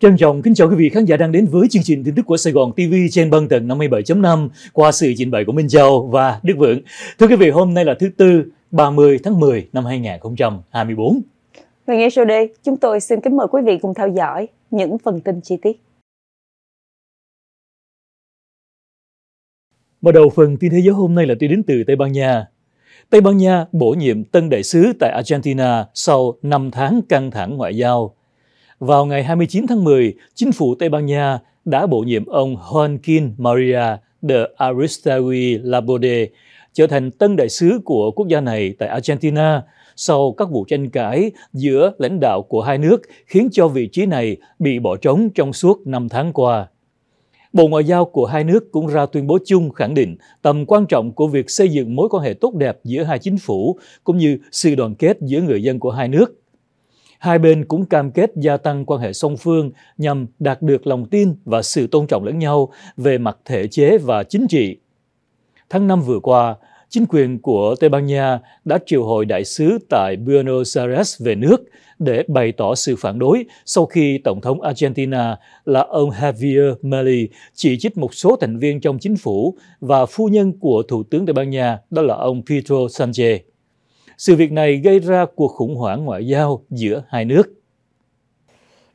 Trân trọng kính chào quý vị khán giả đang đến với chương trình tin tức của Sài Gòn TV trên băng tần 57.5 qua sự trình bày của Minh Châu và Đức Vượng. Thưa quý vị, hôm nay là thứ Tư, 30 tháng 10 năm 2024. Và ngay sau đây, chúng tôi xin kính mời quý vị cùng theo dõi những phần tin chi tiết. Mở đầu phần tin thế giới hôm nay là tin đến từ Tây Ban Nha. Tây Ban Nha bổ nhiệm tân đại sứ tại Argentina sau 5 tháng căng thẳng ngoại giao. Vào ngày 29 tháng 10, chính phủ Tây Ban Nha đã bổ nhiệm ông Joaquin Maria de Aristegui Laborde trở thành tân đại sứ của quốc gia này tại Argentina sau các vụ tranh cãi giữa lãnh đạo của hai nước khiến cho vị trí này bị bỏ trống trong suốt năm tháng qua. Bộ Ngoại giao của hai nước cũng ra tuyên bố chung khẳng định tầm quan trọng của việc xây dựng mối quan hệ tốt đẹp giữa hai chính phủ cũng như sự đoàn kết giữa người dân của hai nước. Hai bên cũng cam kết gia tăng quan hệ song phương nhằm đạt được lòng tin và sự tôn trọng lẫn nhau về mặt thể chế và chính trị. Tháng 5 vừa qua, chính quyền của Tây Ban Nha đã triệu hồi đại sứ tại Buenos Aires về nước để bày tỏ sự phản đối sau khi Tổng thống Argentina là ông Javier Milei chỉ trích một số thành viên trong chính phủ và phu nhân của Thủ tướng Tây Ban Nha đó là ông Pedro Sanchez. Sự việc này gây ra cuộc khủng hoảng ngoại giao giữa hai nước.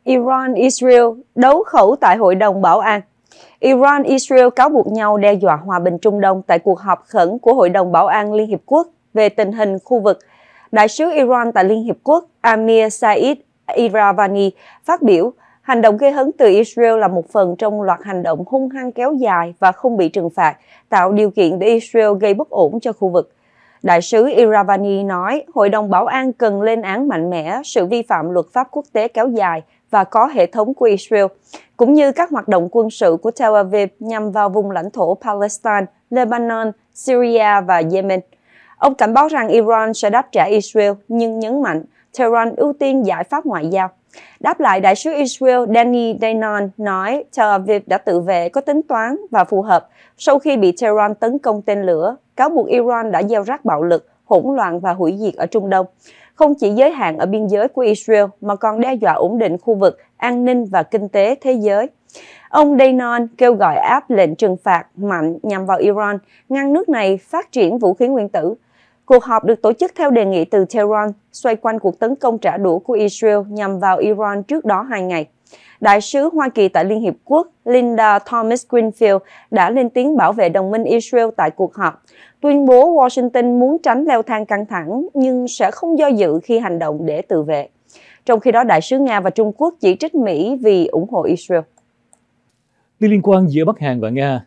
Iran-Israel đấu khẩu tại Hội đồng Bảo an Iran-Israel cáo buộc nhau đe dọa hòa bình Trung Đông tại cuộc họp khẩn của Hội đồng Bảo an Liên Hiệp Quốc về tình hình khu vực. Đại sứ Iran tại Liên Hiệp Quốc Amir Said Iravani phát biểu, hành động gây hấn từ Israel là một phần trong loạt hành động hung hăng kéo dài và không bị trừng phạt, tạo điều kiện để Israel gây bất ổn cho khu vực. Đại sứ Iravani nói Hội đồng Bảo an cần lên án mạnh mẽ sự vi phạm luật pháp quốc tế kéo dài và có hệ thống của Israel, cũng như các hoạt động quân sự của Tel Aviv nhằm vào vùng lãnh thổ Palestine, Lebanon, Syria và Yemen. Ông cảnh báo rằng Iran sẽ đáp trả Israel nhưng nhấn mạnh Tehran ưu tiên giải pháp ngoại giao. Đáp lại, đại sứ Israel Danny Danon nói Tel Aviv đã tự vệ có tính toán và phù hợp sau khi bị Tehran tấn công tên lửa cáo buộc Iran đã gieo rắc bạo lực, hỗn loạn và hủy diệt ở Trung Đông, không chỉ giới hạn ở biên giới của Israel mà còn đe dọa ổn định khu vực, an ninh và kinh tế thế giới. Ông Daynon kêu gọi áp lệnh trừng phạt mạnh nhằm vào Iran, ngăn nước này phát triển vũ khí nguyên tử. Cuộc họp được tổ chức theo đề nghị từ Tehran xoay quanh cuộc tấn công trả đũa của Israel nhằm vào Iran trước đó hai ngày. Đại sứ Hoa Kỳ tại Liên Hiệp Quốc Linda Thomas Greenfield đã lên tiếng bảo vệ đồng minh Israel tại cuộc họp, tuyên bố Washington muốn tránh leo thang căng thẳng nhưng sẽ không do dự khi hành động để tự vệ. Trong khi đó, Đại sứ Nga và Trung Quốc chỉ trích Mỹ vì ủng hộ Israel. Đi liên quan giữa Bắc Hàn và Nga,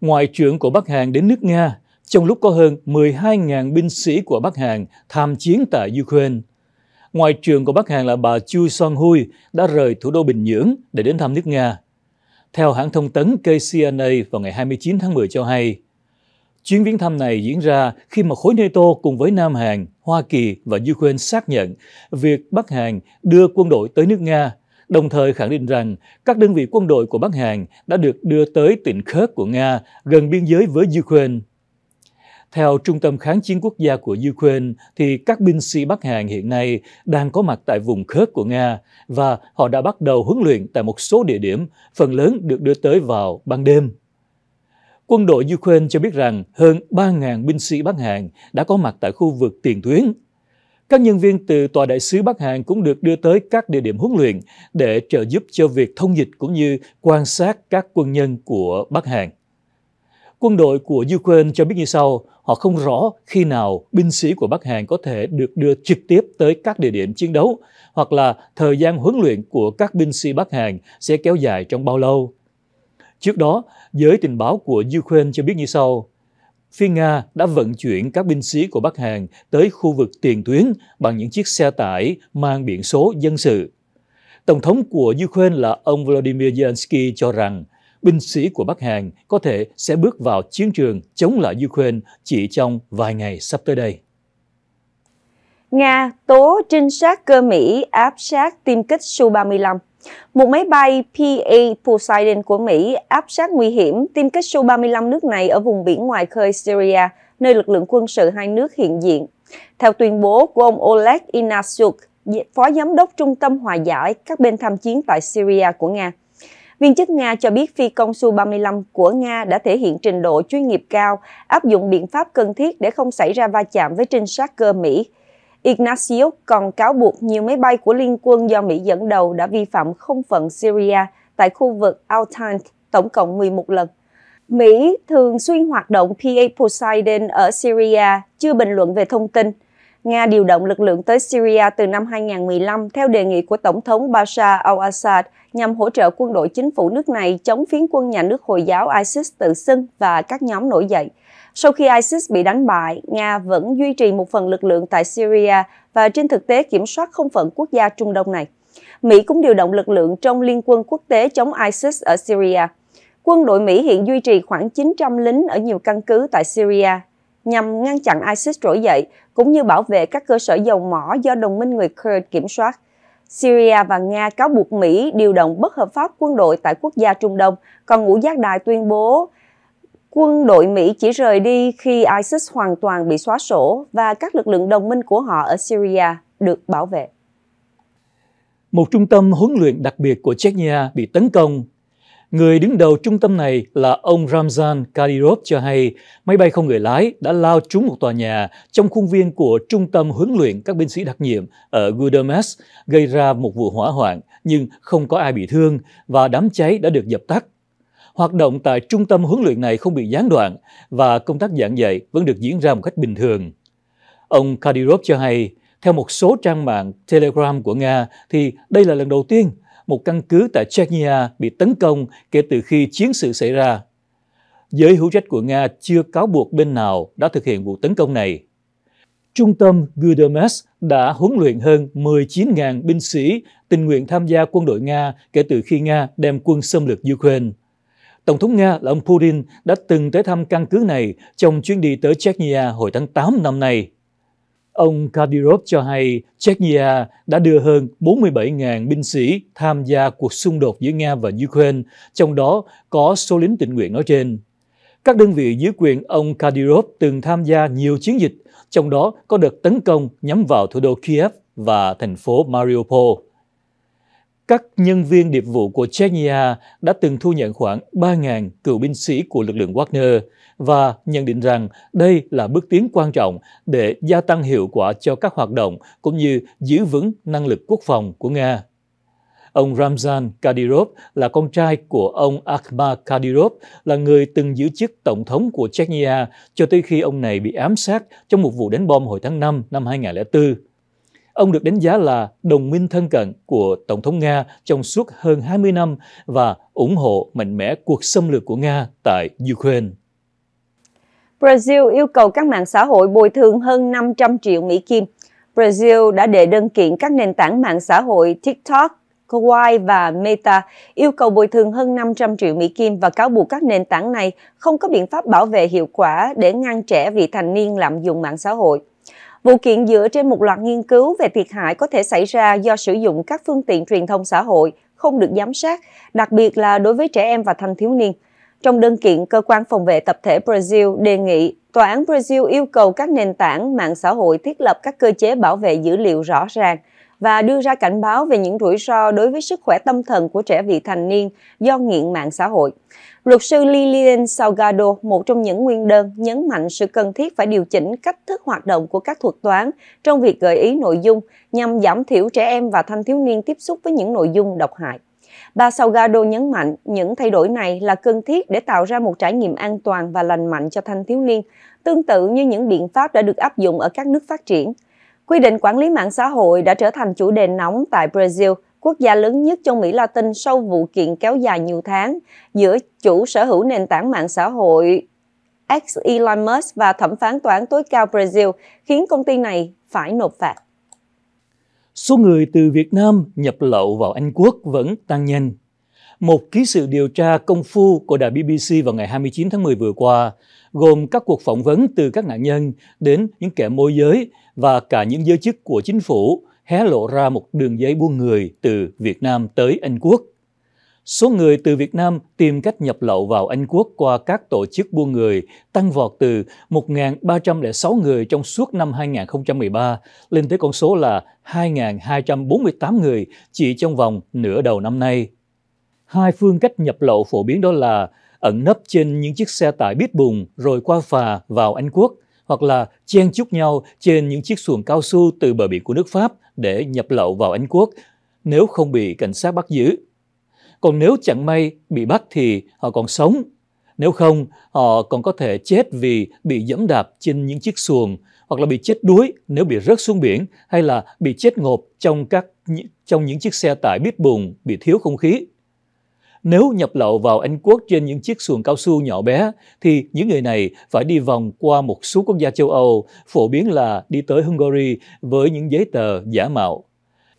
Ngoại trưởng của Bắc Hàn đến nước Nga trong lúc có hơn 12.000 binh sĩ của Bắc Hàn tham chiến tại Ukraine ngoại trưởng của Bắc Hàn là bà Chu Son Hui đã rời thủ đô Bình Nhưỡng để đến thăm nước Nga. Theo hãng thông tấn KCNA vào ngày 29 tháng 10 cho hay, chuyến viếng thăm này diễn ra khi mà khối NATO cùng với Nam Hàn, Hoa Kỳ và Ukraine xác nhận việc Bắc Hàn đưa quân đội tới nước Nga, đồng thời khẳng định rằng các đơn vị quân đội của Bắc Hàn đã được đưa tới tỉnh Khớp của Nga gần biên giới với Ukraine theo Trung tâm Kháng chiến quốc gia của Ukraine, thì các binh sĩ Bắc Hàn hiện nay đang có mặt tại vùng khớp của Nga và họ đã bắt đầu huấn luyện tại một số địa điểm, phần lớn được đưa tới vào ban đêm. Quân đội Ukraine cho biết rằng hơn 3.000 binh sĩ Bắc Hàn đã có mặt tại khu vực tiền tuyến. Các nhân viên từ Tòa đại sứ Bắc Hàn cũng được đưa tới các địa điểm huấn luyện để trợ giúp cho việc thông dịch cũng như quan sát các quân nhân của Bắc Hàn. Quân đội của Ukraine cho biết như sau, họ không rõ khi nào binh sĩ của Bắc Hàn có thể được đưa trực tiếp tới các địa điểm chiến đấu, hoặc là thời gian huấn luyện của các binh sĩ Bắc Hàn sẽ kéo dài trong bao lâu. Trước đó, giới tình báo của Ukraine cho biết như sau, phía Nga đã vận chuyển các binh sĩ của Bắc Hàn tới khu vực tiền tuyến bằng những chiếc xe tải mang biển số dân sự. Tổng thống của Ukraine là ông Volodymyr Zelensky cho rằng binh sĩ của Bắc Hàn có thể sẽ bước vào chiến trường chống lại Ukraine chỉ trong vài ngày sắp tới đây. Nga tố trinh sát cơ Mỹ áp sát tiêm kích Su-35 một máy bay PA Poseidon của Mỹ áp sát nguy hiểm tiêm kích Su-35 nước này ở vùng biển ngoài khơi Syria, nơi lực lượng quân sự hai nước hiện diện. Theo tuyên bố của ông Oleg Inasuk, Phó Giám đốc Trung tâm Hòa giải các bên tham chiến tại Syria của Nga, Viên chức Nga cho biết phi công Su-35 của Nga đã thể hiện trình độ chuyên nghiệp cao, áp dụng biện pháp cần thiết để không xảy ra va chạm với trinh sát cơ Mỹ. Ignacio còn cáo buộc nhiều máy bay của Liên quân do Mỹ dẫn đầu đã vi phạm không phận Syria tại khu vực Altan tổng cộng 11 lần. Mỹ thường xuyên hoạt động PA Poseidon ở Syria, chưa bình luận về thông tin. Nga điều động lực lượng tới Syria từ năm 2015 theo đề nghị của Tổng thống Bashar al-Assad nhằm hỗ trợ quân đội chính phủ nước này chống phiến quân nhà nước Hồi giáo ISIS tự xưng và các nhóm nổi dậy. Sau khi ISIS bị đánh bại, Nga vẫn duy trì một phần lực lượng tại Syria và trên thực tế kiểm soát không phận quốc gia Trung Đông này. Mỹ cũng điều động lực lượng trong Liên quân quốc tế chống ISIS ở Syria. Quân đội Mỹ hiện duy trì khoảng 900 lính ở nhiều căn cứ tại Syria, nhằm ngăn chặn ISIS trỗi dậy, cũng như bảo vệ các cơ sở dầu mỏ do đồng minh người Kurd kiểm soát. Syria và Nga cáo buộc Mỹ điều động bất hợp pháp quân đội tại quốc gia Trung Đông, còn Ngũ Giác Đài tuyên bố quân đội Mỹ chỉ rời đi khi ISIS hoàn toàn bị xóa sổ và các lực lượng đồng minh của họ ở Syria được bảo vệ. Một trung tâm huấn luyện đặc biệt của Chechnya bị tấn công Người đứng đầu trung tâm này là ông Ramzan Kadyrov cho hay máy bay không người lái đã lao trúng một tòa nhà trong khuôn viên của trung tâm huấn luyện các binh sĩ đặc nhiệm ở Gudermes, gây ra một vụ hỏa hoạn nhưng không có ai bị thương và đám cháy đã được dập tắt. Hoạt động tại trung tâm huấn luyện này không bị gián đoạn và công tác giảng dạy vẫn được diễn ra một cách bình thường. Ông Kadyrov cho hay, theo một số trang mạng Telegram của Nga thì đây là lần đầu tiên một căn cứ tại Chechnya bị tấn công kể từ khi chiến sự xảy ra. Giới hữu trách của Nga chưa cáo buộc bên nào đã thực hiện vụ tấn công này. Trung tâm Gudermes đã huấn luyện hơn 19.000 binh sĩ tình nguyện tham gia quân đội Nga kể từ khi Nga đem quân xâm lược Ukraine. Tổng thống Nga là ông Putin đã từng tới thăm căn cứ này trong chuyến đi tới Chechnya hồi tháng 8 năm nay. Ông Kadyrov cho hay Chechnya đã đưa hơn 47.000 binh sĩ tham gia cuộc xung đột giữa Nga và Ukraine, trong đó có số lính tình nguyện nói trên. Các đơn vị dưới quyền ông Kadyrov từng tham gia nhiều chiến dịch, trong đó có đợt tấn công nhắm vào thủ đô Kiev và thành phố Mariupol các nhân viên điệp vụ của Chechnya đã từng thu nhận khoảng 3.000 cựu binh sĩ của lực lượng Wagner và nhận định rằng đây là bước tiến quan trọng để gia tăng hiệu quả cho các hoạt động cũng như giữ vững năng lực quốc phòng của Nga. Ông Ramzan Kadyrov là con trai của ông Akhmar Kadyrov, là người từng giữ chức tổng thống của Chechnya cho tới khi ông này bị ám sát trong một vụ đánh bom hồi tháng 5 năm 2004. Ông được đánh giá là đồng minh thân cận của Tổng thống Nga trong suốt hơn 20 năm và ủng hộ mạnh mẽ cuộc xâm lược của Nga tại Ukraine. Brazil yêu cầu các mạng xã hội bồi thường hơn 500 triệu Mỹ Kim. Brazil đã đệ đơn kiện các nền tảng mạng xã hội TikTok, Kawaii và Meta yêu cầu bồi thường hơn 500 triệu Mỹ Kim và cáo buộc các nền tảng này không có biện pháp bảo vệ hiệu quả để ngăn trẻ vị thành niên lạm dụng mạng xã hội. Vụ kiện dựa trên một loạt nghiên cứu về thiệt hại có thể xảy ra do sử dụng các phương tiện truyền thông xã hội không được giám sát, đặc biệt là đối với trẻ em và thanh thiếu niên. Trong đơn kiện, cơ quan phòng vệ tập thể Brazil đề nghị tòa án Brazil yêu cầu các nền tảng mạng xã hội thiết lập các cơ chế bảo vệ dữ liệu rõ ràng và đưa ra cảnh báo về những rủi ro đối với sức khỏe tâm thần của trẻ vị thành niên do nghiện mạng xã hội. Luật sư Lilian Salgado, một trong những nguyên đơn, nhấn mạnh sự cần thiết phải điều chỉnh cách thức hoạt động của các thuật toán trong việc gợi ý nội dung nhằm giảm thiểu trẻ em và thanh thiếu niên tiếp xúc với những nội dung độc hại. Bà Salgado nhấn mạnh những thay đổi này là cần thiết để tạo ra một trải nghiệm an toàn và lành mạnh cho thanh thiếu niên, tương tự như những biện pháp đã được áp dụng ở các nước phát triển. Quy định quản lý mạng xã hội đã trở thành chủ đề nóng tại Brazil – quốc gia lớn nhất trong Mỹ Latin sau vụ kiện kéo dài nhiều tháng giữa chủ sở hữu nền tảng mạng xã hội ex Elon Musk và thẩm phán toán tối cao Brazil khiến công ty này phải nộp phạt. Số người từ Việt Nam nhập lậu vào Anh Quốc vẫn tăng nhanh. Một ký sự điều tra công phu của đài BBC vào ngày 29 tháng 10 vừa qua, gồm các cuộc phỏng vấn từ các nạn nhân đến những kẻ môi giới và cả những giới chức của chính phủ, hé lộ ra một đường dây buôn người từ Việt Nam tới Anh Quốc. Số người từ Việt Nam tìm cách nhập lậu vào Anh Quốc qua các tổ chức buôn người tăng vọt từ 1.306 người trong suốt năm 2013 lên tới con số là 2.248 người chỉ trong vòng nửa đầu năm nay. Hai phương cách nhập lậu phổ biến đó là ẩn nấp trên những chiếc xe tải bít bùng rồi qua phà vào Anh Quốc – hoặc là chen chúc nhau trên những chiếc xuồng cao su từ bờ biển của nước Pháp để nhập lậu vào Anh Quốc nếu không bị cảnh sát bắt giữ. Còn nếu chẳng may bị bắt thì họ còn sống. Nếu không, họ còn có thể chết vì bị dẫm đạp trên những chiếc xuồng hoặc là bị chết đuối nếu bị rớt xuống biển hay là bị chết ngộp trong các trong những chiếc xe tải bít bùng bị thiếu không khí. Nếu nhập lậu vào Anh Quốc trên những chiếc xuồng cao su nhỏ bé, thì những người này phải đi vòng qua một số quốc gia châu Âu, phổ biến là đi tới Hungary với những giấy tờ giả mạo.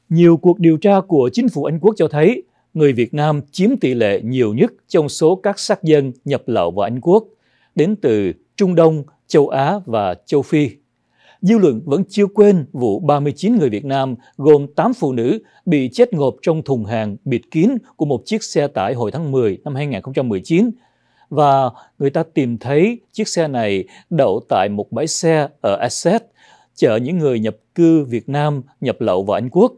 Nhiều cuộc điều tra của chính phủ Anh Quốc cho thấy người Việt Nam chiếm tỷ lệ nhiều nhất trong số các sát dân nhập lậu vào Anh Quốc, đến từ Trung Đông, châu Á và châu Phi dư luận vẫn chưa quên vụ 39 người Việt Nam gồm 8 phụ nữ bị chết ngộp trong thùng hàng bịt kín của một chiếc xe tải hồi tháng 10 năm 2019 và người ta tìm thấy chiếc xe này đậu tại một bãi xe ở Essex, chở những người nhập cư Việt Nam nhập lậu vào Anh Quốc.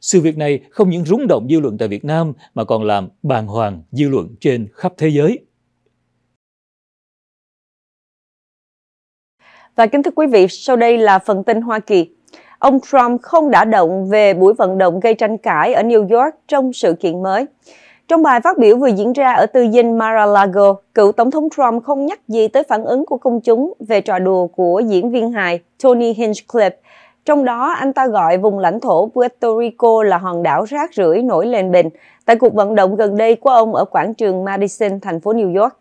Sự việc này không những rúng động dư luận tại Việt Nam mà còn làm bàng hoàng dư luận trên khắp thế giới. Và kính thưa quý vị, sau đây là phần tin Hoa Kỳ. Ông Trump không đã động về buổi vận động gây tranh cãi ở New York trong sự kiện mới. Trong bài phát biểu vừa diễn ra ở tư dinh Mar-a-Lago, cựu Tổng thống Trump không nhắc gì tới phản ứng của công chúng về trò đùa của diễn viên hài Tony Hinchcliffe. Trong đó, anh ta gọi vùng lãnh thổ Puerto Rico là hòn đảo rác rưởi nổi lên bình tại cuộc vận động gần đây của ông ở quảng trường Madison, thành phố New York.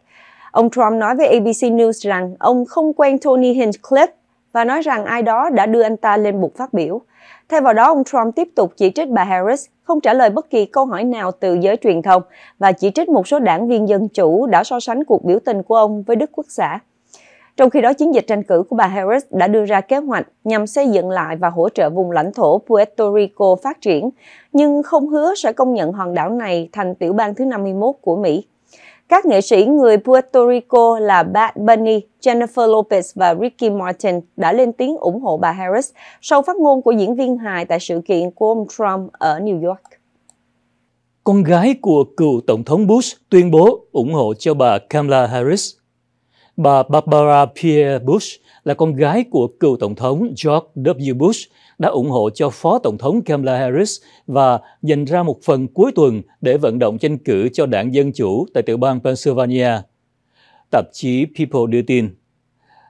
Ông Trump nói với ABC News rằng ông không quen Tony Hinchcliffe và nói rằng ai đó đã đưa anh ta lên bục phát biểu. Thay vào đó, ông Trump tiếp tục chỉ trích bà Harris không trả lời bất kỳ câu hỏi nào từ giới truyền thông và chỉ trích một số đảng viên dân chủ đã so sánh cuộc biểu tình của ông với Đức Quốc xã. Trong khi đó, chiến dịch tranh cử của bà Harris đã đưa ra kế hoạch nhằm xây dựng lại và hỗ trợ vùng lãnh thổ Puerto Rico phát triển, nhưng không hứa sẽ công nhận hòn đảo này thành tiểu bang thứ 51 của Mỹ. Các nghệ sĩ người Puerto Rico là Bad Bunny, Jennifer Lopez và Ricky Martin đã lên tiếng ủng hộ bà Harris sau phát ngôn của diễn viên hài tại sự kiện của ông Trump ở New York. Con gái của cựu Tổng thống Bush tuyên bố ủng hộ cho bà Kamala Harris. Bà Barbara Pierre Bush là con gái của cựu Tổng thống George W. Bush đã ủng hộ cho Phó Tổng thống Kamala Harris và dành ra một phần cuối tuần để vận động tranh cử cho đảng Dân Chủ tại tiểu bang Pennsylvania. Tạp chí People đưa tin,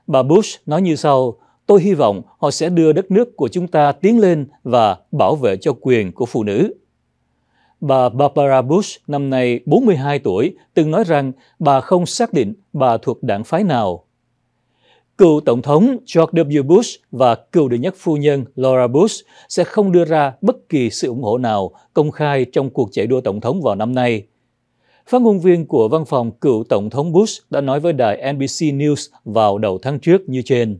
bà Bush nói như sau, tôi hy vọng họ sẽ đưa đất nước của chúng ta tiến lên và bảo vệ cho quyền của phụ nữ. Bà Barbara Bush, năm nay 42 tuổi, từng nói rằng bà không xác định bà thuộc đảng phái nào cựu Tổng thống George W. Bush và cựu đệ nhất phu nhân Laura Bush sẽ không đưa ra bất kỳ sự ủng hộ nào công khai trong cuộc chạy đua Tổng thống vào năm nay. Phát ngôn viên của văn phòng cựu Tổng thống Bush đã nói với đài NBC News vào đầu tháng trước như trên.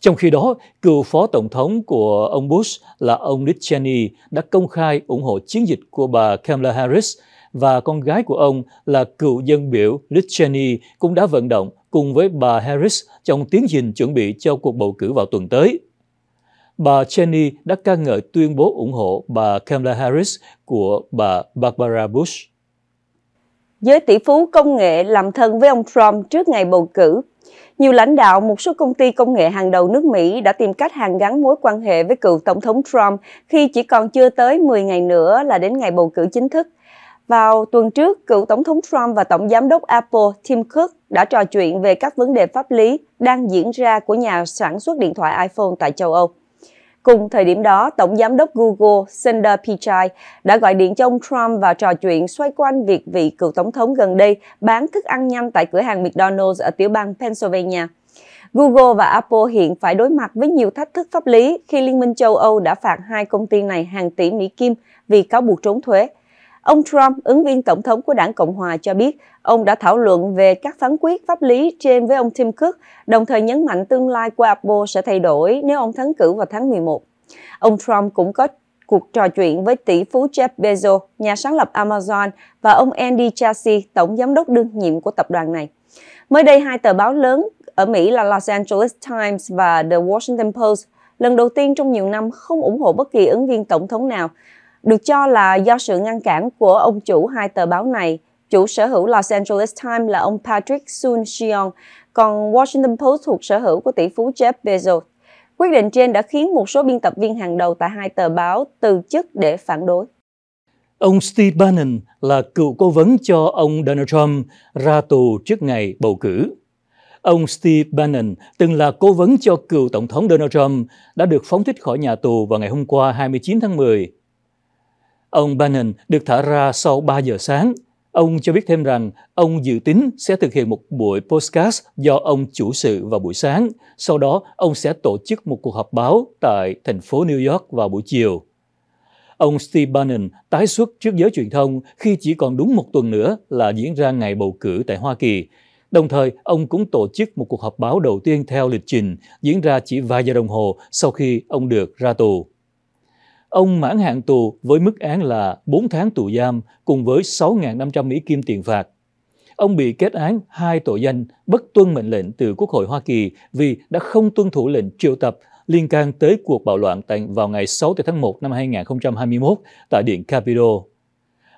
Trong khi đó, cựu phó tổng thống của ông Bush là ông Dick Cheney đã công khai ủng hộ chiến dịch của bà Kamala Harris và con gái của ông là cựu dân biểu Liz Cheney cũng đã vận động cùng với bà Harris trong tiến trình chuẩn bị cho cuộc bầu cử vào tuần tới. Bà Cheney đã ca ngợi tuyên bố ủng hộ bà Kamala Harris của bà Barbara Bush. Giới tỷ phú công nghệ làm thân với ông Trump trước ngày bầu cử. Nhiều lãnh đạo một số công ty công nghệ hàng đầu nước Mỹ đã tìm cách hàn gắn mối quan hệ với cựu Tổng thống Trump khi chỉ còn chưa tới 10 ngày nữa là đến ngày bầu cử chính thức. Vào tuần trước, cựu Tổng thống Trump và Tổng giám đốc Apple Tim Cook đã trò chuyện về các vấn đề pháp lý đang diễn ra của nhà sản xuất điện thoại iPhone tại châu Âu. Cùng thời điểm đó, Tổng Giám đốc Google Sundar Pichai đã gọi điện cho ông Trump và trò chuyện xoay quanh việc vị cựu tổng thống gần đây bán thức ăn nhanh tại cửa hàng McDonald's ở tiểu bang Pennsylvania. Google và Apple hiện phải đối mặt với nhiều thách thức pháp lý khi Liên minh châu Âu đã phạt hai công ty này hàng tỷ Mỹ Kim vì cáo buộc trốn thuế. Ông Trump, ứng viên tổng thống của đảng Cộng hòa cho biết, ông đã thảo luận về các phán quyết pháp lý trên với ông Tim Cook, đồng thời nhấn mạnh tương lai của Apple sẽ thay đổi nếu ông thắng cử vào tháng 11. Ông Trump cũng có cuộc trò chuyện với tỷ phú Jeff Bezos, nhà sáng lập Amazon, và ông Andy Jassy, tổng giám đốc đương nhiệm của tập đoàn này. Mới đây, hai tờ báo lớn ở Mỹ là Los Angeles Times và The Washington Post lần đầu tiên trong nhiều năm không ủng hộ bất kỳ ứng viên tổng thống nào, được cho là do sự ngăn cản của ông chủ hai tờ báo này. Chủ sở hữu Los Angeles Times là ông Patrick Sun Shion, còn Washington Post thuộc sở hữu của tỷ phú Jeff Bezos. Quyết định trên đã khiến một số biên tập viên hàng đầu tại hai tờ báo từ chức để phản đối. Ông Steve Bannon là cựu cố vấn cho ông Donald Trump ra tù trước ngày bầu cử. Ông Steve Bannon từng là cố vấn cho cựu Tổng thống Donald Trump đã được phóng thích khỏi nhà tù vào ngày hôm qua 29 tháng 10 Ông Bannon được thả ra sau 3 giờ sáng. Ông cho biết thêm rằng ông dự tính sẽ thực hiện một buổi podcast do ông chủ sự vào buổi sáng. Sau đó, ông sẽ tổ chức một cuộc họp báo tại thành phố New York vào buổi chiều. Ông Steve Bannon tái xuất trước giới truyền thông khi chỉ còn đúng một tuần nữa là diễn ra ngày bầu cử tại Hoa Kỳ. Đồng thời, ông cũng tổ chức một cuộc họp báo đầu tiên theo lịch trình diễn ra chỉ vài giờ đồng hồ sau khi ông được ra tù. Ông mãn hạn tù với mức án là 4 tháng tù giam cùng với 6.500 Mỹ Kim tiền phạt. Ông bị kết án hai tội danh bất tuân mệnh lệnh từ Quốc hội Hoa Kỳ vì đã không tuân thủ lệnh triệu tập liên can tới cuộc bạo loạn tại vào ngày 6 tháng 1 năm 2021 tại Điện Capitol.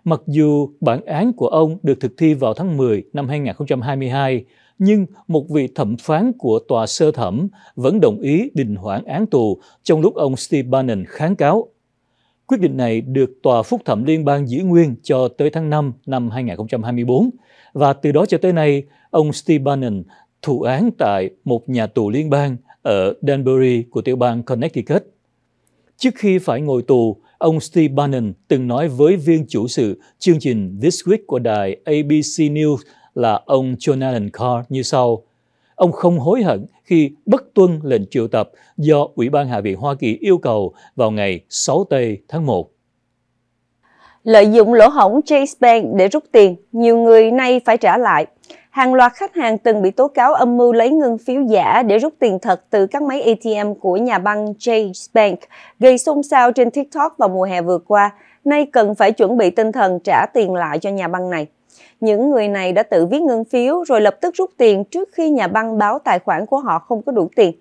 Mặc dù bản án của ông được thực thi vào tháng 10 năm 2022, nhưng một vị thẩm phán của tòa sơ thẩm vẫn đồng ý đình hoãn án tù trong lúc ông Steve Bannon kháng cáo Quyết định này được Tòa Phúc thẩm Liên bang giữ nguyên cho tới tháng 5 năm 2024 và từ đó cho tới nay, ông Steve Bannon thụ án tại một nhà tù liên bang ở Danbury của tiểu bang Connecticut. Trước khi phải ngồi tù, ông Steve Bannon từng nói với viên chủ sự chương trình This Week của đài ABC News là ông Jonathan Carr như sau – Ông không hối hận khi bất tuân lệnh triệu tập do Ủy ban Hạ viện Hoa Kỳ yêu cầu vào ngày 6 tây tháng 1. Lợi dụng lỗ hổng Chase Bank để rút tiền, nhiều người nay phải trả lại. Hàng loạt khách hàng từng bị tố cáo âm mưu lấy ngân phiếu giả để rút tiền thật từ các máy ATM của nhà băng Chase Bank, gây xôn xao trên TikTok vào mùa hè vừa qua, nay cần phải chuẩn bị tinh thần trả tiền lại cho nhà băng này. Những người này đã tự viết ngân phiếu rồi lập tức rút tiền trước khi nhà băng báo tài khoản của họ không có đủ tiền.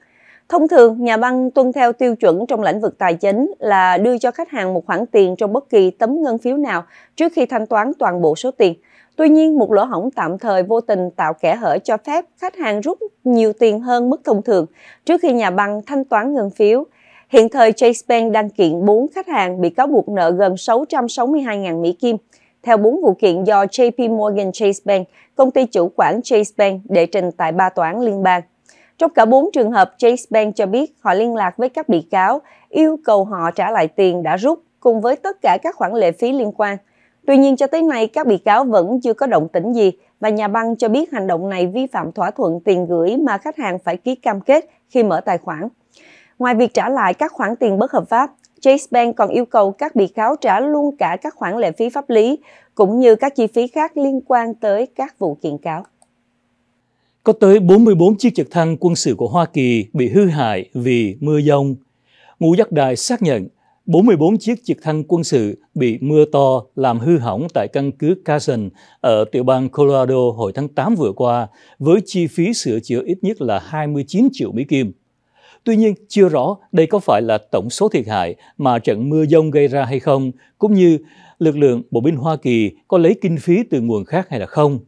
Thông thường, nhà băng tuân theo tiêu chuẩn trong lĩnh vực tài chính là đưa cho khách hàng một khoản tiền trong bất kỳ tấm ngân phiếu nào trước khi thanh toán toàn bộ số tiền. Tuy nhiên, một lỗ hỏng tạm thời vô tình tạo kẽ hở cho phép khách hàng rút nhiều tiền hơn mức thông thường trước khi nhà băng thanh toán ngân phiếu. Hiện thời, Chase Bank đang kiện 4 khách hàng bị cáo buộc nợ gần 662.000 Mỹ Kim theo bốn vụ kiện do JP Morgan Chase Bank, công ty chủ quản Chase Bank, đệ trình tại ba tòa án liên bang. Trong cả bốn trường hợp, Chase Bank cho biết họ liên lạc với các bị cáo, yêu cầu họ trả lại tiền đã rút cùng với tất cả các khoản lệ phí liên quan. Tuy nhiên cho tới nay, các bị cáo vẫn chưa có động tĩnh gì và nhà băng cho biết hành động này vi phạm thỏa thuận tiền gửi mà khách hàng phải ký cam kết khi mở tài khoản. Ngoài việc trả lại các khoản tiền bất hợp pháp, Chase Bank còn yêu cầu các bị cáo trả luôn cả các khoản lệ phí pháp lý cũng như các chi phí khác liên quan tới các vụ kiện cáo. Có tới 44 chiếc trực thăng quân sự của Hoa Kỳ bị hư hại vì mưa dông. Ngũ Giác Đài xác nhận 44 chiếc trực thăng quân sự bị mưa to làm hư hỏng tại căn cứ Carson ở tiểu bang Colorado hồi tháng 8 vừa qua với chi phí sửa chữa ít nhất là 29 triệu Mỹ Kim. Tuy nhiên, chưa rõ đây có phải là tổng số thiệt hại mà trận mưa dông gây ra hay không, cũng như lực lượng bộ binh Hoa Kỳ có lấy kinh phí từ nguồn khác hay là không.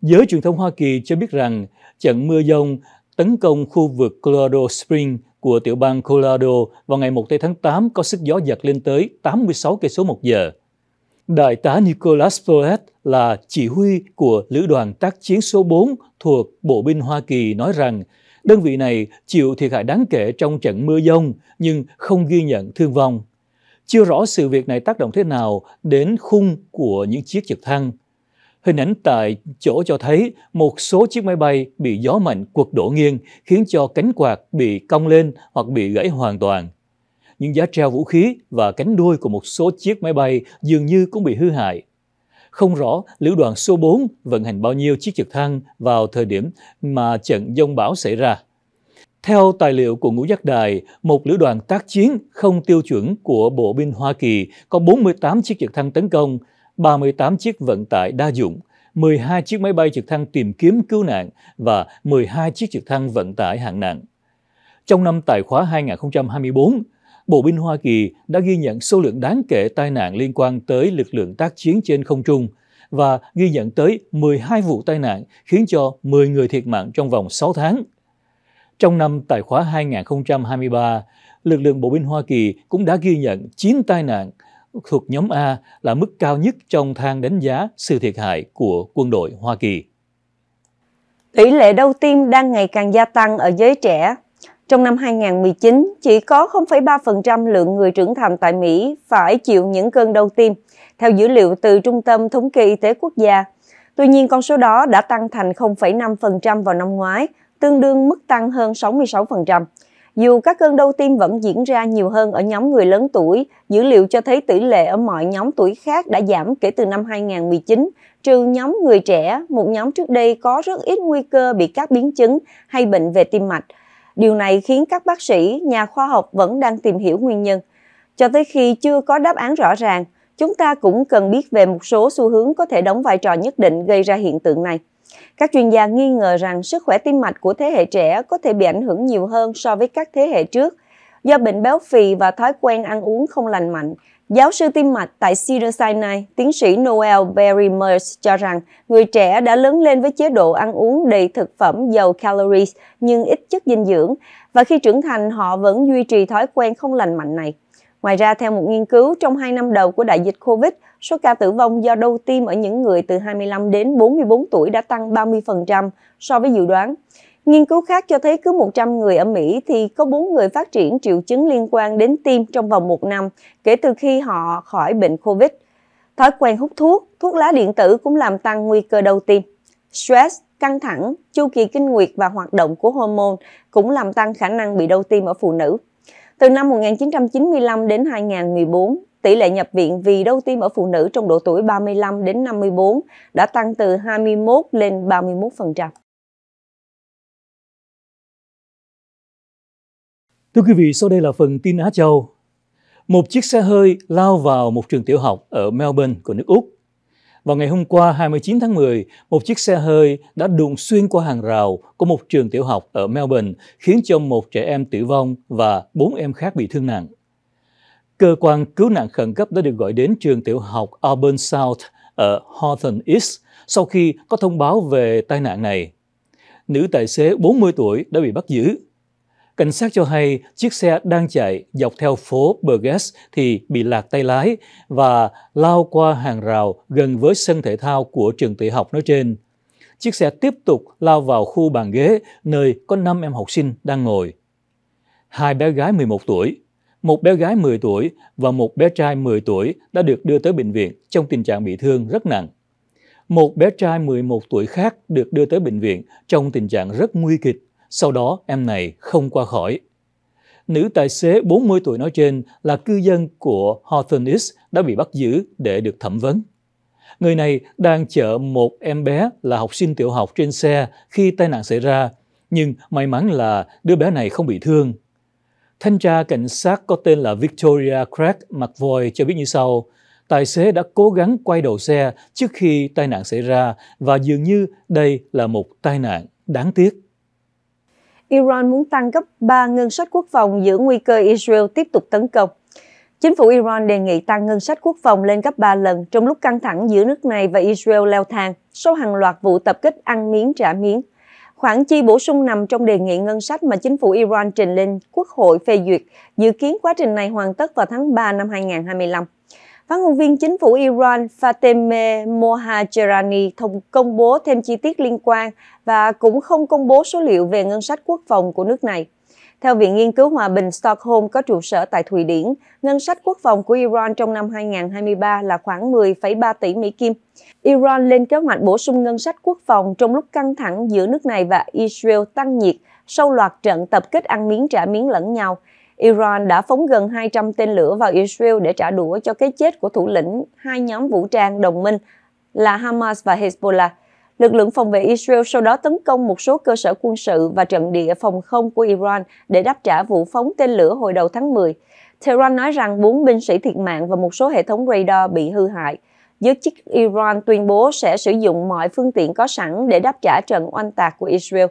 Giới truyền thông Hoa Kỳ cho biết rằng trận mưa dông tấn công khu vực Colorado Springs của tiểu bang Colorado vào ngày 1 tháng 8 có sức gió giật lên tới 86 cây số một giờ. Đại tá Nicholas Poet là chỉ huy của lữ đoàn tác chiến số 4 thuộc Bộ binh Hoa Kỳ nói rằng Đơn vị này chịu thiệt hại đáng kể trong trận mưa dông nhưng không ghi nhận thương vong. Chưa rõ sự việc này tác động thế nào đến khung của những chiếc trực thăng. Hình ảnh tại chỗ cho thấy một số chiếc máy bay bị gió mạnh quật đổ nghiêng khiến cho cánh quạt bị cong lên hoặc bị gãy hoàn toàn. Những giá treo vũ khí và cánh đuôi của một số chiếc máy bay dường như cũng bị hư hại. Không rõ lữ đoàn số 4 vận hành bao nhiêu chiếc trực thăng vào thời điểm mà trận dông bão xảy ra. Theo tài liệu của Ngũ Giác Đài, một lữ đoàn tác chiến không tiêu chuẩn của Bộ binh Hoa Kỳ có 48 chiếc trực thăng tấn công, 38 chiếc vận tải đa dụng, 12 chiếc máy bay trực thăng tìm kiếm cứu nạn và 12 chiếc trực thăng vận tải hạng nặng. Trong năm tài khóa 2024, Bộ binh Hoa Kỳ đã ghi nhận số lượng đáng kể tai nạn liên quan tới lực lượng tác chiến trên không trung và ghi nhận tới 12 vụ tai nạn khiến cho 10 người thiệt mạng trong vòng 6 tháng. Trong năm tài khoá 2023, lực lượng bộ binh Hoa Kỳ cũng đã ghi nhận 9 tai nạn thuộc nhóm A là mức cao nhất trong thang đánh giá sự thiệt hại của quân đội Hoa Kỳ. Tỷ lệ đau tim đang ngày càng gia tăng ở giới trẻ trong năm 2019, chỉ có 0,3% lượng người trưởng thành tại Mỹ phải chịu những cơn đau tim, theo dữ liệu từ Trung tâm Thống kê Y tế Quốc gia. Tuy nhiên, con số đó đã tăng thành 0,5% vào năm ngoái, tương đương mức tăng hơn 66%. Dù các cơn đau tim vẫn diễn ra nhiều hơn ở nhóm người lớn tuổi, dữ liệu cho thấy tỷ lệ ở mọi nhóm tuổi khác đã giảm kể từ năm 2019, trừ nhóm người trẻ, một nhóm trước đây có rất ít nguy cơ bị các biến chứng hay bệnh về tim mạch – Điều này khiến các bác sĩ, nhà khoa học vẫn đang tìm hiểu nguyên nhân. Cho tới khi chưa có đáp án rõ ràng, chúng ta cũng cần biết về một số xu hướng có thể đóng vai trò nhất định gây ra hiện tượng này. Các chuyên gia nghi ngờ rằng sức khỏe tim mạch của thế hệ trẻ có thể bị ảnh hưởng nhiều hơn so với các thế hệ trước do bệnh béo phì và thói quen ăn uống không lành mạnh. Giáo sư tim mạch tại Cedar Sinai, tiến sĩ Noel Berry Mers cho rằng người trẻ đã lớn lên với chế độ ăn uống đầy thực phẩm giàu calories nhưng ít chất dinh dưỡng và khi trưởng thành họ vẫn duy trì thói quen không lành mạnh này. Ngoài ra, theo một nghiên cứu, trong 2 năm đầu của đại dịch COVID, số ca tử vong do đau tim ở những người từ 25 đến 44 tuổi đã tăng 30% so với dự đoán. Nghiên cứu khác cho thấy cứ 100 người ở Mỹ thì có 4 người phát triển triệu chứng liên quan đến tim trong vòng một năm kể từ khi họ khỏi bệnh COVID. Thói quen hút thuốc, thuốc lá điện tử cũng làm tăng nguy cơ đau tim. Stress, căng thẳng, chu kỳ kinh nguyệt và hoạt động của hormone cũng làm tăng khả năng bị đau tim ở phụ nữ. Từ năm 1995 đến 2014, tỷ lệ nhập viện vì đau tim ở phụ nữ trong độ tuổi 35 đến 54 đã tăng từ 21 lên 31%. Thưa quý vị, sau đây là phần tin Á Châu. Một chiếc xe hơi lao vào một trường tiểu học ở Melbourne của nước Úc. Vào ngày hôm qua 29 tháng 10, một chiếc xe hơi đã đụng xuyên qua hàng rào của một trường tiểu học ở Melbourne, khiến cho một trẻ em tử vong và bốn em khác bị thương nặng. Cơ quan cứu nạn khẩn cấp đã được gọi đến trường tiểu học Auburn South ở Hawthorne East sau khi có thông báo về tai nạn này. Nữ tài xế 40 tuổi đã bị bắt giữ Cảnh sát cho hay chiếc xe đang chạy dọc theo phố Burgess thì bị lạc tay lái và lao qua hàng rào gần với sân thể thao của trường tiểu học nói trên. Chiếc xe tiếp tục lao vào khu bàn ghế nơi có 5 em học sinh đang ngồi. Hai bé gái 11 tuổi, một bé gái 10 tuổi và một bé trai 10 tuổi đã được đưa tới bệnh viện trong tình trạng bị thương rất nặng. Một bé trai 11 tuổi khác được đưa tới bệnh viện trong tình trạng rất nguy kịch sau đó em này không qua khỏi. Nữ tài xế 40 tuổi nói trên là cư dân của Hawthorne East đã bị bắt giữ để được thẩm vấn. Người này đang chở một em bé là học sinh tiểu học trên xe khi tai nạn xảy ra, nhưng may mắn là đứa bé này không bị thương. Thanh tra cảnh sát có tên là Victoria Craig McVoy cho biết như sau, tài xế đã cố gắng quay đầu xe trước khi tai nạn xảy ra và dường như đây là một tai nạn đáng tiếc. Iran muốn tăng gấp 3 ngân sách quốc phòng giữa nguy cơ Israel tiếp tục tấn công. Chính phủ Iran đề nghị tăng ngân sách quốc phòng lên gấp 3 lần trong lúc căng thẳng giữa nước này và Israel leo thang sau hàng loạt vụ tập kích ăn miếng trả miếng. Khoản chi bổ sung nằm trong đề nghị ngân sách mà chính phủ Iran trình lên Quốc hội phê duyệt, dự kiến quá trình này hoàn tất vào tháng 3 năm 2025. Phát ngôn viên chính phủ Iran Fateme Mohajerani thông công bố thêm chi tiết liên quan và cũng không công bố số liệu về ngân sách quốc phòng của nước này. Theo Viện Nghiên cứu Hòa bình Stockholm có trụ sở tại Thụy Điển, ngân sách quốc phòng của Iran trong năm 2023 là khoảng 10,3 tỷ Mỹ Kim. Iran lên kế hoạch bổ sung ngân sách quốc phòng trong lúc căng thẳng giữa nước này và Israel tăng nhiệt sau loạt trận tập kết ăn miếng trả miếng lẫn nhau – Iran đã phóng gần 200 tên lửa vào Israel để trả đũa cho cái chết của thủ lĩnh hai nhóm vũ trang đồng minh là Hamas và Hezbollah. Lực lượng phòng vệ Israel sau đó tấn công một số cơ sở quân sự và trận địa phòng không của Iran để đáp trả vụ phóng tên lửa hồi đầu tháng 10. Tehran nói rằng bốn binh sĩ thiệt mạng và một số hệ thống radar bị hư hại. Giới chức Iran tuyên bố sẽ sử dụng mọi phương tiện có sẵn để đáp trả trận oanh tạc của Israel.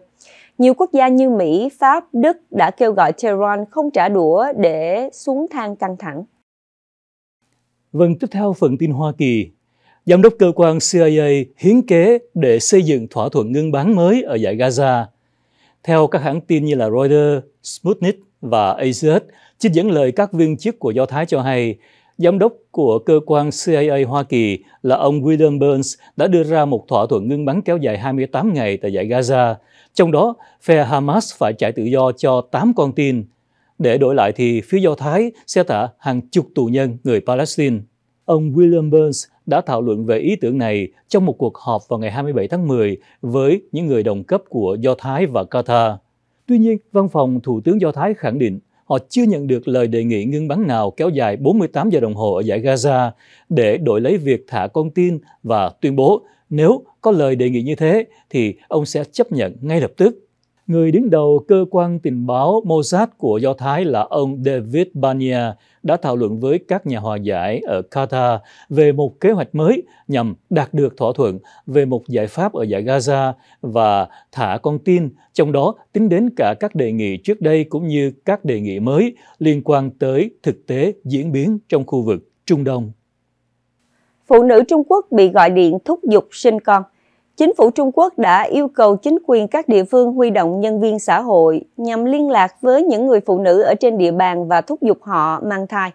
Nhiều quốc gia như Mỹ, Pháp, Đức đã kêu gọi Tehran không trả đũa để xuống thang căng thẳng. Vâng, tiếp theo phần tin Hoa Kỳ. Giám đốc cơ quan CIA hiến kế để xây dựng thỏa thuận ngưng bắn mới ở giải Gaza. Theo các hãng tin như là Reuters, Sputnik và ACS, trích dẫn lời các viên chức của Do Thái cho hay, giám đốc của cơ quan CIA Hoa Kỳ là ông William Burns đã đưa ra một thỏa thuận ngưng bắn kéo dài 28 ngày tại giải Gaza trong đó, phe Hamas phải trả tự do cho 8 con tin. Để đổi lại thì phía Do Thái sẽ thả hàng chục tù nhân người Palestine. Ông William Burns đã thảo luận về ý tưởng này trong một cuộc họp vào ngày 27 tháng 10 với những người đồng cấp của Do Thái và Qatar. Tuy nhiên, văn phòng Thủ tướng Do Thái khẳng định họ chưa nhận được lời đề nghị ngưng bắn nào kéo dài 48 giờ đồng hồ ở giải Gaza để đổi lấy việc thả con tin và tuyên bố nếu có lời đề nghị như thế thì ông sẽ chấp nhận ngay lập tức. Người đứng đầu cơ quan tình báo Mossad của Do Thái là ông David Bania đã thảo luận với các nhà hòa giải ở Qatar về một kế hoạch mới nhằm đạt được thỏa thuận về một giải pháp ở giải Gaza và thả con tin, trong đó tính đến cả các đề nghị trước đây cũng như các đề nghị mới liên quan tới thực tế diễn biến trong khu vực Trung Đông phụ nữ Trung Quốc bị gọi điện thúc giục sinh con. Chính phủ Trung Quốc đã yêu cầu chính quyền các địa phương huy động nhân viên xã hội nhằm liên lạc với những người phụ nữ ở trên địa bàn và thúc giục họ mang thai.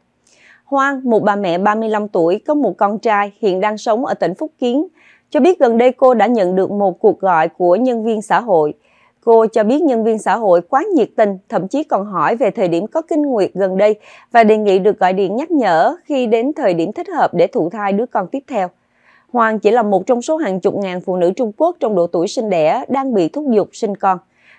Hoang, một bà mẹ 35 tuổi có một con trai hiện đang sống ở tỉnh Phúc Kiến, cho biết gần đây cô đã nhận được một cuộc gọi của nhân viên xã hội – Cô cho biết nhân viên xã hội quá nhiệt tình, thậm chí còn hỏi về thời điểm có kinh nguyệt gần đây và đề nghị được gọi điện nhắc nhở khi đến thời điểm thích hợp để thụ thai đứa con tiếp theo. Hoàng chỉ là một trong số hàng chục ngàn phụ nữ Trung Quốc trong độ tuổi sinh đẻ đang bị thúc giục sinh con.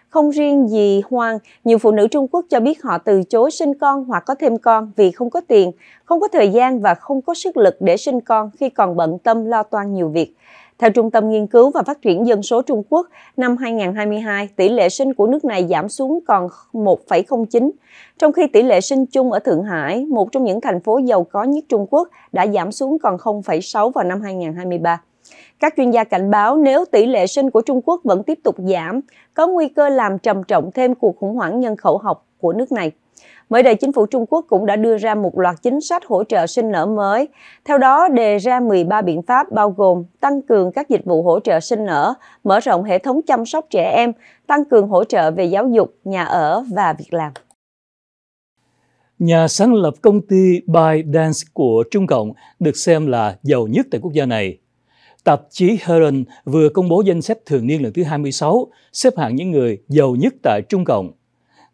Không riêng gì Hoàng, nhiều phụ nữ Trung Quốc cho biết họ từ chối sinh con hoặc có thêm con vì không có tiền, không có thời gian và không có sức lực để sinh con khi còn bận tâm lo toan nhiều việc. Theo Trung tâm Nghiên cứu và Phát triển Dân số Trung Quốc, năm 2022, tỷ lệ sinh của nước này giảm xuống còn 1,09, trong khi tỷ lệ sinh chung ở Thượng Hải, một trong những thành phố giàu có nhất Trung Quốc, đã giảm xuống còn 0,6 vào năm 2023. Các chuyên gia cảnh báo nếu tỷ lệ sinh của Trung Quốc vẫn tiếp tục giảm, có nguy cơ làm trầm trọng thêm cuộc khủng hoảng nhân khẩu học của nước này. Mới đây, chính phủ Trung Quốc cũng đã đưa ra một loạt chính sách hỗ trợ sinh nở mới. Theo đó, đề ra 13 biện pháp bao gồm tăng cường các dịch vụ hỗ trợ sinh nở, mở rộng hệ thống chăm sóc trẻ em, tăng cường hỗ trợ về giáo dục, nhà ở và việc làm. Nhà sáng lập công ty ByteDance của Trung Cộng được xem là giàu nhất tại quốc gia này. Tạp chí Heron vừa công bố danh sách thường niên lần thứ 26, xếp hạng những người giàu nhất tại Trung Cộng.